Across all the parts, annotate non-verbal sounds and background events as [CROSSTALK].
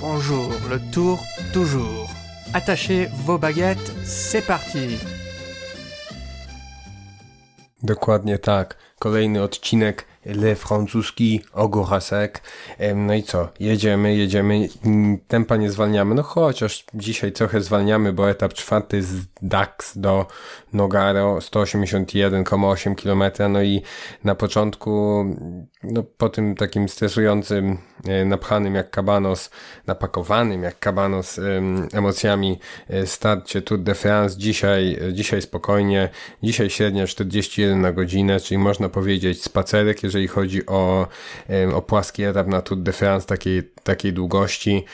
bonjour, le tour toujours. Attachez vos baguettes, c'est parti. Dokładnie tak. Kolejny odcinek le francuski ogórasek. No i co? Jedziemy, jedziemy. Tempa nie zwalniamy. No chociaż dzisiaj trochę zwalniamy, bo etap czwarty z Dax do Nogaro 181,8 km. No i na początku, no po tym takim stresującym, e, napchanym jak Cabanos, napakowanym jak Cabanos emocjami e, starcie Tour de France. Dzisiaj, e, dzisiaj spokojnie. Dzisiaj średnia 41 na godzinę, czyli można powiedzieć spacerek, jeżeli jeżeli chodzi o, o płaski etap na Tour de France takiej, takiej długości.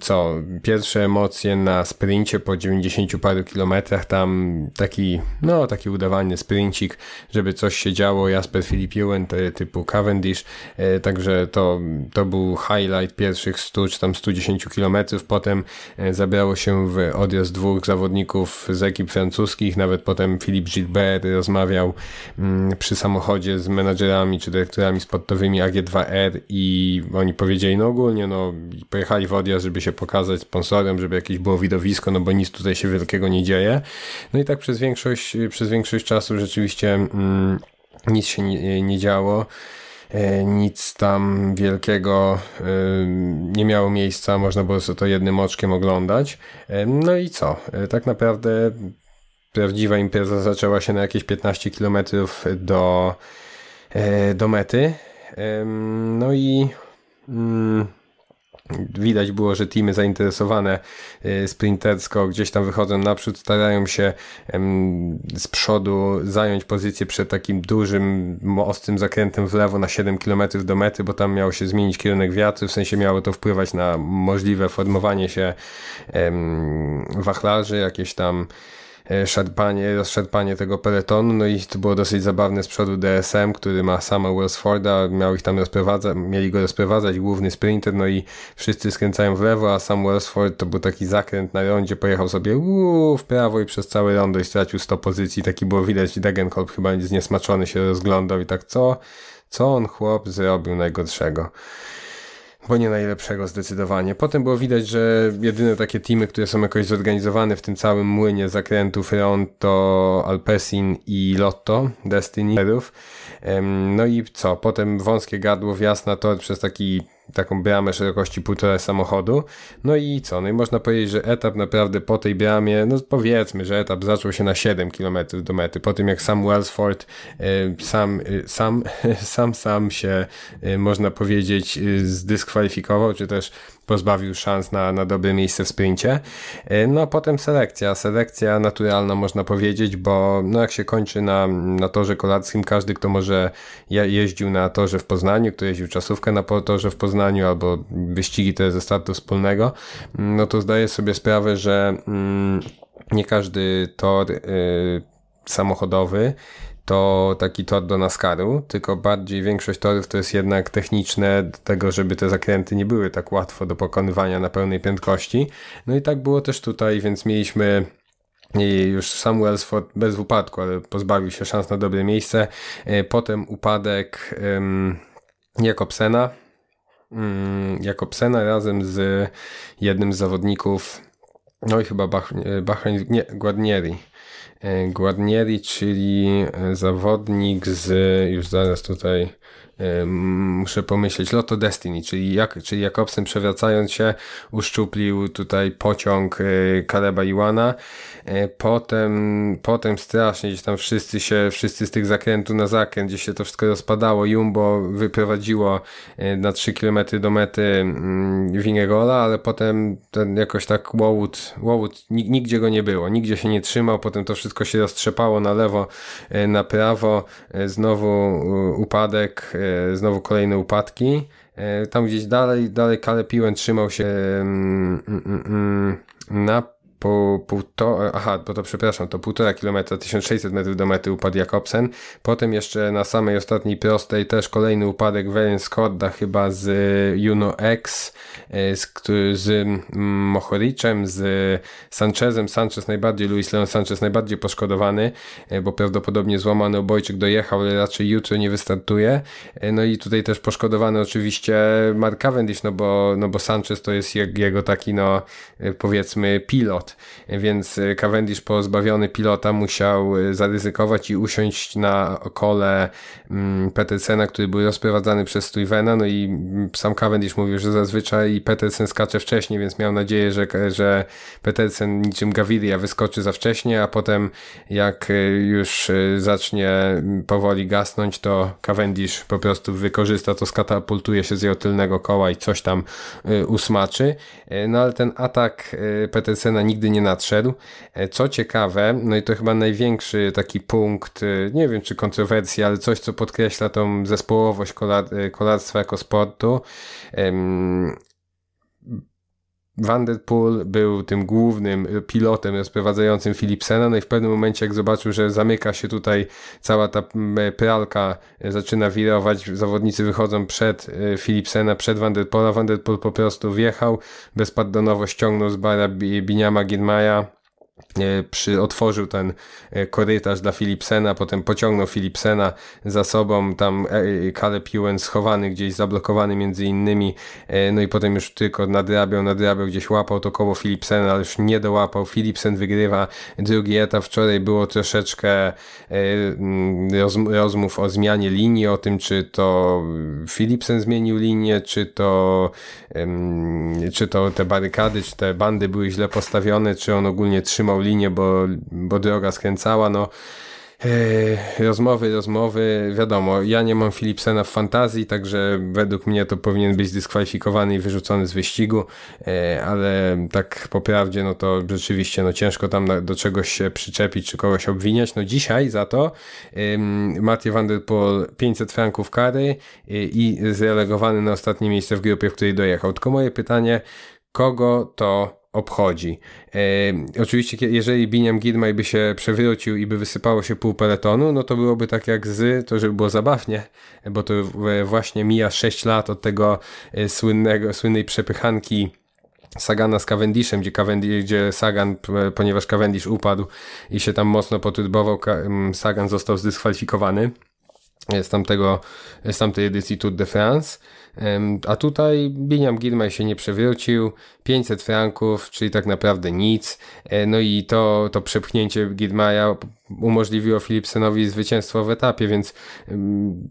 Co, pierwsze emocje na sprincie po 90 paru kilometrach, tam taki, no, taki udawany sprincik, żeby coś się działo. Jasper Filipiuen typu Cavendish, e, także to, to był highlight pierwszych 100 czy tam 110 kilometrów. Potem e, zabrało się w odjazd dwóch zawodników z ekip francuskich, nawet potem Philippe Gilbert rozmawiał mm, przy samochodzie z menadżerami czy dyrektorami sportowymi AG2R i oni powiedzieli, no ogólnie, no pojechali w Odjazd, żeby się pokazać sponsorem, żeby jakieś było widowisko, no bo nic tutaj się wielkiego nie dzieje. No i tak przez większość, przez większość czasu rzeczywiście mm, nic się nie, nie działo e, nic tam wielkiego e, nie miało miejsca, można było sobie to jednym oczkiem oglądać. E, no i co? Tak naprawdę prawdziwa impreza zaczęła się na jakieś 15 km do E, do mety. No i mm, widać było, że teamy zainteresowane e, sprintersko gdzieś tam wychodzą naprzód, starają się z przodu zająć pozycję przed takim dużym, ostrym zakrętem w lewo na 7 km do mety, bo tam miało się zmienić kierunek wiatru, w sensie miało to wpływać na możliwe formowanie się wachlarzy, jakieś tam E, szarpanie, rozszarpanie tego peletonu, no i to było dosyć zabawne z przodu DSM, który ma sama Wellsforda, miał ich tam rozprowadzać, mieli go rozprowadzać, główny sprinter, no i wszyscy skręcają w lewo, a sam Wellsford to był taki zakręt na rondzie, pojechał sobie uu, w prawo i przez cały rondo i stracił 100 pozycji, taki było widać, Degenkolb chyba zniesmaczony się rozglądał i tak co, co on chłop zrobił najgorszego bo nie najlepszego zdecydowanie. Potem było widać, że jedyne takie teamy, które są jakoś zorganizowane w tym całym młynie zakrętów to Alpesin i Lotto, Destiny. No i co? Potem wąskie gardło, wjazd na tor przez taki taką bramę szerokości półtora samochodu. No i co? No i można powiedzieć, że etap naprawdę po tej bramie, no powiedzmy, że etap zaczął się na 7 km do mety. Po tym jak sam Wellsford y, sam, y, sam, [LAUGHS] sam, sam się, y, można powiedzieć, zdyskwalifikował, czy też pozbawił szans na, na dobre miejsce w sprincie. E, no a potem selekcja. Selekcja naturalna można powiedzieć, bo no, jak się kończy na, na torze kolackim, każdy kto może jeździł na torze w Poznaniu, kto jeździł czasówkę na torze w Poznaniu albo wyścigi te ze startu wspólnego, mm, no to zdaje sobie sprawę, że mm, nie każdy tor y, samochodowy to taki tor do NASCARu, tylko bardziej większość torów to jest jednak techniczne do tego, żeby te zakręty nie były tak łatwo do pokonywania na pełnej prędkości. No i tak było też tutaj, więc mieliśmy i e, już Samuel Wellsford bez upadku, ale pozbawił się szans na dobre miejsce. E, potem upadek um, Jakobsena. Um, Jakobsena razem z jednym z zawodników, no i chyba Bahrain, e, nie, Guarnieri E, Guarnieri, czyli e, zawodnik z, już zaraz tutaj muszę pomyśleć, Lotto Destiny, czyli, jak, czyli Jakobsen przewracając się uszczuplił tutaj pociąg Kaleba e, Iwana. E, potem, potem strasznie gdzieś tam wszyscy się, wszyscy z tych zakrętu na zakręt, gdzie się to wszystko rozpadało. Jumbo wyprowadziło e, na 3 km do mety mm, Wingerola, ale potem ten jakoś tak Łowód, Łowód nigdzie go nie było, nigdzie się nie trzymał, potem to wszystko się roztrzepało na lewo, na prawo, znowu upadek E, znowu kolejne upadki. E, tam gdzieś dalej, dalej Kalepiłem trzymał się mm, mm, mm, na po półtora, aha, bo to przepraszam, to półtora kilometra, 1600 metrów do mety upadł Jakobsen. Potem jeszcze na samej ostatniej prostej też kolejny upadek Weren Skorda chyba z y, Juno X, y, z, z mm, Mohoriczem, z Sanchezem. Sanchez najbardziej, Luis Leon Sanchez najbardziej poszkodowany, y, bo prawdopodobnie złamany obojczyk dojechał, ale raczej jutro nie wystartuje. No i tutaj też poszkodowany oczywiście Mark Cavendish, no bo, no bo Sanchez to jest jego taki, no powiedzmy, pilot więc e, Cavendish pozbawiony pilota musiał e, zaryzykować i usiąść na kole mm, Petersena, który był rozprowadzany przez Stuyvena, no i mm, sam Cavendish mówił, że zazwyczaj Petersen skacze wcześniej, więc miał nadzieję, że, e, że Petersen niczym Gaviria wyskoczy za wcześnie, a potem jak już zacznie mm, powoli gasnąć, to Cavendish po prostu wykorzysta to, skatapultuje się z jego tylnego koła i coś tam usmaczy. No ale ten atak Petersena nigdy nigdy nie nadszedł. E, co ciekawe, no i to chyba największy taki punkt, e, nie wiem czy kontrowersji, ale coś, co podkreśla tą zespołowość e, kolarstwa jako sportu, Vanderpool był tym głównym pilotem rozprowadzającym Philipsena, no i w pewnym momencie jak zobaczył, że zamyka się tutaj cała ta pralka, e, zaczyna wirować, zawodnicy wychodzą przed e, Philipsena, przed Vanderpoola, Vanderpool po prostu wjechał, bezpardonowo ściągnął z bara Biniama Girmaja, E, przy, otworzył ten e, korytarz dla Philipsena, potem pociągnął Philipsena za sobą, tam e, Caleb Ewan schowany gdzieś, zablokowany między innymi, no i potem już tylko nadrabiał, nadrabiał, gdzieś łapał to koło Philipsena, ale już nie dołapał, Philipsen wygrywa drugi etap, wczoraj było troszeczkę mm, rozmów o zmianie linii, o tym czy to Philipsen zmienił linię, czy to czy to te barykady, czy te bandy były źle postawione, czy on ogólnie trzymał linię, bo, bo droga skręcała, no e, rozmowy, rozmowy. Wiadomo, ja nie mam Philipsena w fantazji, także według mnie to powinien być dyskwalifikowany i wyrzucony z wyścigu, e, ale tak po prawdzie, no to rzeczywiście no ciężko tam do czegoś się przyczepić czy kogoś obwiniać. No dzisiaj za to Matthew Van Der Poel 500 franków kary e, i zrelegowany na ostatnie miejsce w grupie, w której dojechał. Tylko moje pytanie, kogo to obchodzi. E, oczywiście, jeżeli Biniam Gidmaj by się przewrócił i by wysypało się pół peletonu, no to byłoby tak jak z, to żeby było zabawnie, bo to właśnie mija 6 lat od tego e, słynnego, słynnej przepychanki Sagana z Cavendishem, gdzie, Cavendish, gdzie Sagan, ponieważ Cavendish upadł i się tam mocno poturbował, Sagan został zdyskwalifikowany z, tamtego, z tamtej edycji Tour de France. A tutaj Biniam Gilmay się nie przewrócił, 500 franków, czyli tak naprawdę nic. E, no i to, to przepchnięcie Gidmaja umożliwiło Philipsenowi zwycięstwo w etapie, więc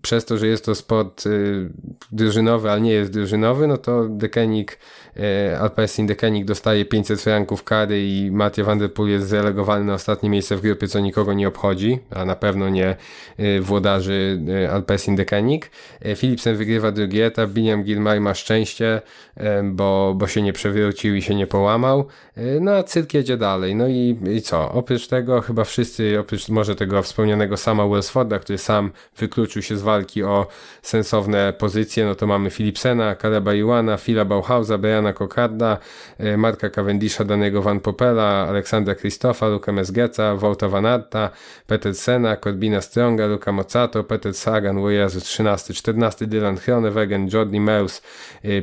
przez to, że jest to spot y, drużynowy, ale nie jest drużynowy, no to Dekenik E, Alpes Indykenik dostaje 500 franków kary i Mathieu van der Poel jest zrelegowany na ostatnie miejsce w grupie, co nikogo nie obchodzi, a na pewno nie e, włodarzy e, Alpes Indykenik. Philipsen wygrywa drugi etap, Biniam Gilmar ma szczęście, bo, bo się nie przewrócił i się nie połamał, no a cyrk jedzie dalej. No i, i co? Oprócz tego chyba wszyscy, oprócz może tego wspomnianego sama Wellsforda, który sam wykluczył się z walki o sensowne pozycje, no to mamy Philipsena, Kaleba Iwana, Phila Bauhausa, Briana Jana Kokarda, e, Marka Cavendisha, danego Van Popela, Aleksandra Krzysztofa, Luka Mesgeca, Wouta Van Arta, Petersena, Corbina Stronga, Luka Mocato, Peter Sagan, Wojezu 13, 14 Dylan Hronewegen, Jordi Meus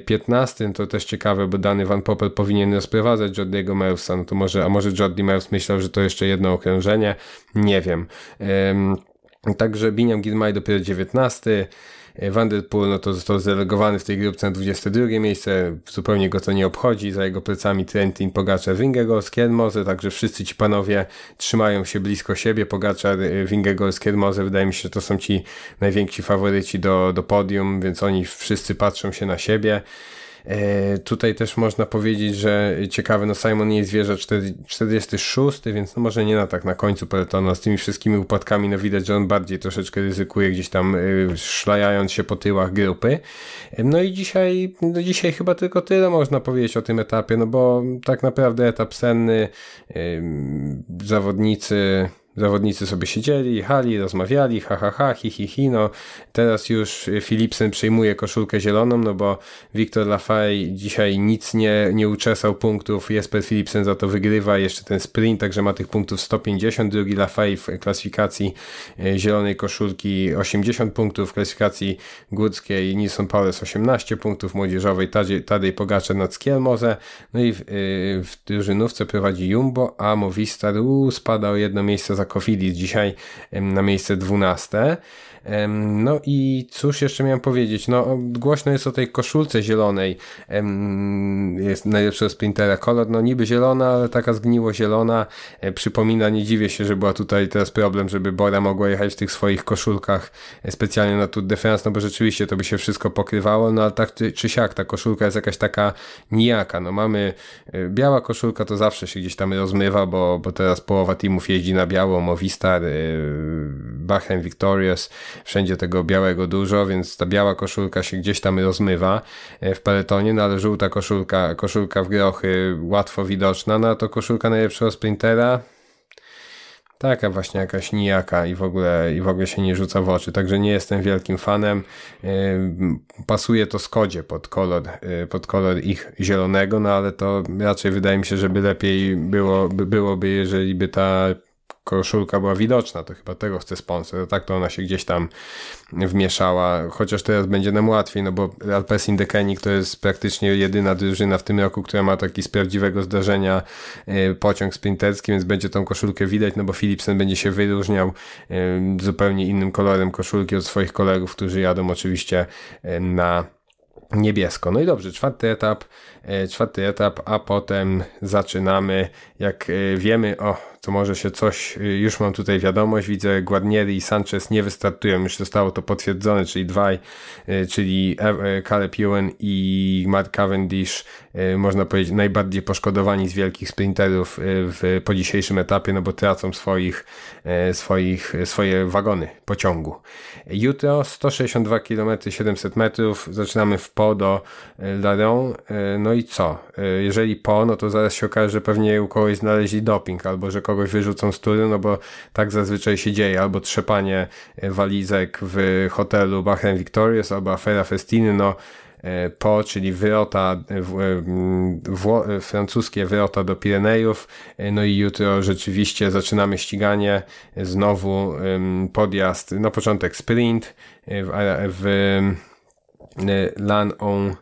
15, e, to też ciekawe, bo dany Van Popel powinien rozprowadzać Jordiego Meusa, no to może, a może Jordi Meus myślał, że to jeszcze jedno okrężenie, nie wiem. Także Biniam Girmay dopiero 19, E, Vanderpool no to został zelegowany w tej grupce na 22 miejsce, zupełnie go to nie obchodzi, za jego plecami Trentin, Pogacar, Vingegaard, Kiermoze, także wszyscy ci panowie trzymają się blisko siebie, Pogacar, e, Vingegaard, Kiermoze, wydaje mi się, że to są ci najwięksi faworyci do, do podium, więc oni wszyscy patrzą się na siebie. E, tutaj też można powiedzieć, że ciekawe, no Simon jest wieża 46, więc no może nie na tak na końcu peletona, z tymi wszystkimi upadkami, no widać, że on bardziej troszeczkę ryzykuje gdzieś tam e, szlajając się po tyłach grupy. E, no i dzisiaj, no dzisiaj chyba tylko tyle można powiedzieć o tym etapie, no bo tak naprawdę etap senny, zawodnicy Zawodnicy sobie siedzieli, jechali, rozmawiali, ha, ha, ha, hi, hi, hi. No, teraz już Philipsen przyjmuje koszulkę zieloną, no bo Wiktor Lafay dzisiaj nic nie, nie uczesał punktów. Jesper Philipsen za to wygrywa jeszcze ten sprint, także ma tych punktów 150. Drugi Lafay w klasyfikacji e, zielonej koszulki 80 punktów, w klasyfikacji górskiej Nilsson Paulus 18 punktów, młodzieżowej Tadej, Tadej Pogacze nad Skielmozę. No i w, e, w drużynówce prowadzi Jumbo, a Movistar u, spada o jedno miejsce za Kozakowilis dzisiaj na miejsce 12. No i cóż jeszcze miałem powiedzieć? No, głośno jest o tej koszulce zielonej. Jest z sprintera kolor, no niby zielona, ale taka zgniło zielona. E, przypomina, nie dziwię się, że była tutaj teraz problem, żeby Bora mogła jechać w tych swoich koszulkach e, specjalnie na Tour de France, no bo rzeczywiście to by się wszystko pokrywało, no ale tak czy siak, ta koszulka jest jakaś taka nijaka. No mamy e, biała koszulka, to zawsze się gdzieś tam rozmywa, bo, bo teraz połowa teamów jeździ na białą, Movistar, Bachem Victorious, wszędzie tego białego dużo, więc ta biała koszulka się gdzieś tam rozmywa e, w peletonie, no ale żółta koszulka, koszulka w grochy łatwo widoczna, no a to koszulka najlepszego sprintera, taka właśnie jakaś nijaka i w ogóle, i w ogóle się nie rzuca w oczy. Także nie jestem wielkim fanem. E, pasuje to Skodzie pod kolor, e, pod kolor ich zielonego, no ale to raczej wydaje mi się, żeby lepiej było, byłoby, jeżeli by ta koszulka była widoczna, to chyba tego chce sponsor. Tak to ona się gdzieś tam wmieszała, chociaż teraz będzie nam łatwiej, no bo Alpes Indekenik to jest praktycznie jedyna drużyna w tym roku, która ma taki z prawdziwego zdarzenia e, pociąg sprinterski, więc będzie tą koszulkę widać, no bo Philipsen będzie się wyróżniał e, zupełnie innym kolorem koszulki od swoich kolegów, którzy jadą oczywiście e, na niebiesko. No i dobrze, czwarty etap E, czwarty etap, a potem zaczynamy. Jak e, wiemy, o, to może się coś, e, już mam tutaj wiadomość, widzę Guarnieri i Sanchez nie wystartują, już zostało to potwierdzone, czyli dwaj, czyli Caleb Ewen i Mark Cavendish, można powiedzieć najbardziej poszkodowani z wielkich sprinterów w, po dzisiejszym etapie, no bo tracą swoich, swoich, swoje wagony pociągu. Jutro 162 km 700 metrów, zaczynamy w Podo do Laron, no no i co? E, jeżeli po, no to zaraz się okaże, że pewnie u kogoś znaleźli doping, albo że kogoś wyrzucą z tury, no bo tak zazwyczaj się dzieje, albo trzepanie e, walizek w hotelu Bahrain Victorious, albo afera Festiny, no e, po, czyli wyrota, w, w, francuskie wyrota do Pirenejów. No i jutro rzeczywiście zaczynamy ściganie. Znowu podjazd, na początek sprint w, w Lan on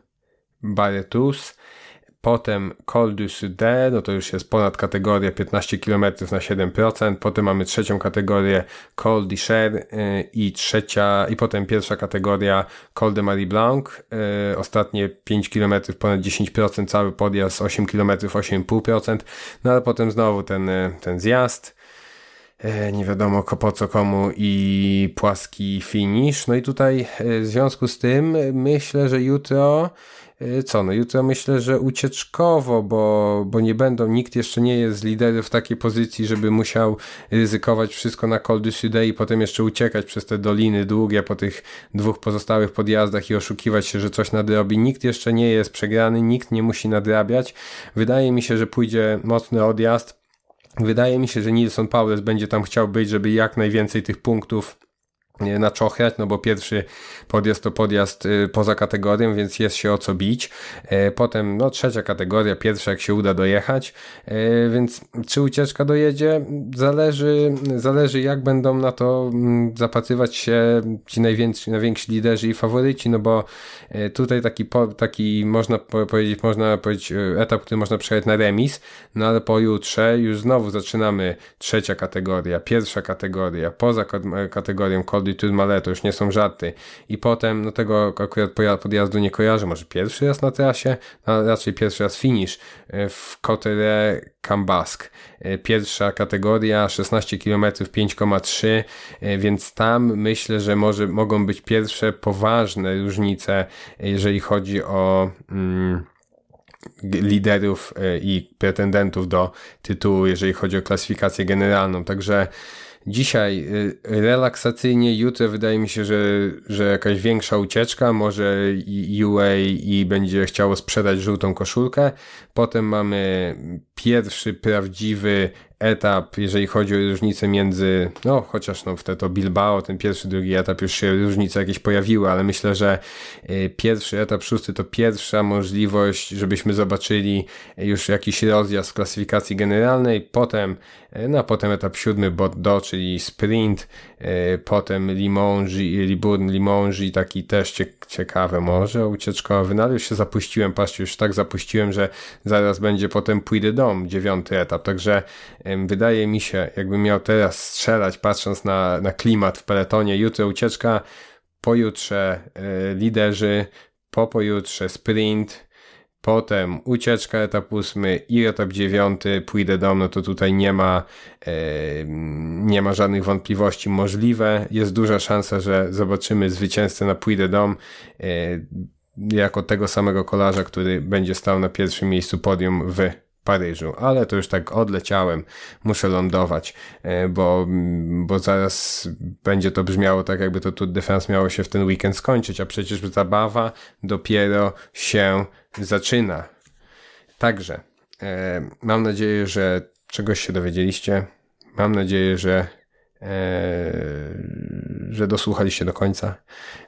Baretus. Potem Col du Sud, no to już jest ponad kategoria 15 km na 7%. Potem mamy trzecią kategorię Col du Cher y, i trzecia, i potem pierwsza kategoria Col de Marie Blanc. Y, ostatnie 5 km ponad 10%, cały podjazd 8 km 8,5%. No ale potem znowu ten, y, ten zjazd nie wiadomo po co komu i płaski finish. No i tutaj w związku z tym myślę, że jutro E, co, no jutro myślę, że ucieczkowo, bo, bo nie będą, nikt jeszcze nie jest z liderów w takiej pozycji, żeby musiał ryzykować wszystko na Coldy i potem jeszcze uciekać przez te doliny długie po tych dwóch pozostałych podjazdach i oszukiwać się, że coś nadrobi. Nikt jeszcze nie jest przegrany, nikt nie musi nadrabiać. Wydaje mi się, że pójdzie mocny odjazd. Wydaje mi się, że Nilsson Paulus będzie tam chciał być, żeby jak najwięcej tych punktów naczochrać, no bo pierwszy podjazd to podjazd y, poza kategorią, więc jest się o co bić. E, potem no trzecia kategoria, pierwsza jak się uda dojechać, e, więc czy ucieczka dojedzie, zależy, zależy jak będą na to mm, zapatrywać się ci najwięksi, najwięksi liderzy i faworyci, no bo e, tutaj taki, taki można powiedzieć, można powiedzieć etap, który można przejechać na remis, no ale pojutrze już znowu zaczynamy trzecia kategoria, pierwsza kategoria, poza kategorią, kolor i Tyrm, to już nie są żarty. I potem, no tego akurat podjazdu nie kojarzę, może pierwszy raz na trasie, a no, raczej pierwszy raz finish e, w Cotere Cambask. E, pierwsza kategoria, 16 km 5,3, więc tam myślę, że może, mogą być pierwsze poważne różnice, e, jeżeli chodzi o... Mm, liderów i pretendentów do tytułu, jeżeli chodzi o klasyfikację generalną. Także dzisiaj y, relaksacyjnie, jutro wydaje mi się, że, że jakaś większa ucieczka, może UA i będzie chciało sprzedać żółtą koszulkę. Potem mamy pierwszy prawdziwy etap, jeżeli chodzi o różnice między, no chociaż no wtedy to Bilbao, ten pierwszy, drugi etap już się różnice jakieś pojawiły, ale myślę, że y, pierwszy etap, szósty to pierwsza możliwość, żebyśmy zobaczyli y, już jakiś rozjazd w klasyfikacji generalnej, potem, y, no a potem etap siódmy, Bordeaux, czyli sprint, potem Limonji, Liburn, Limonji, taki też ciekawy może ucieczkowy, no ale już się zapuściłem, patrzcie, już tak zapuściłem, że zaraz będzie potem Puy de Dom, dziewiąty etap, także Wydaje mi się, jakbym miał teraz strzelać, patrząc na, na klimat w peletonie, jutro ucieczka, pojutrze e, liderzy, po pojutrze sprint, potem ucieczka etap ósmy i etap dziewiąty, pójdę do no to tutaj nie ma, e, nie ma żadnych wątpliwości. Możliwe, jest duża szansa, że zobaczymy zwycięzcę na pójdę dom. E, jako tego samego kolarza, który będzie stał na pierwszym miejscu podium w Paryżu, ale to już tak odleciałem, muszę lądować, e, bo, bo zaraz będzie to brzmiało tak, jakby to Tour de France miało się w ten weekend skończyć, a przecież zabawa dopiero się zaczyna. Także e, mam nadzieję, że czegoś się dowiedzieliście. Mam nadzieję, że, e, że dosłuchaliście do końca.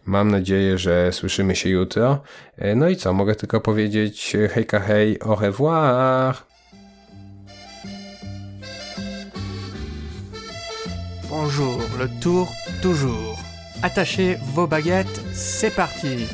Mam nadzieję, że słyszymy się jutro. E, no i co, mogę tylko powiedzieć hejka hej, au revoir. le tour toujours. Attachez vos baguettes, c'est parti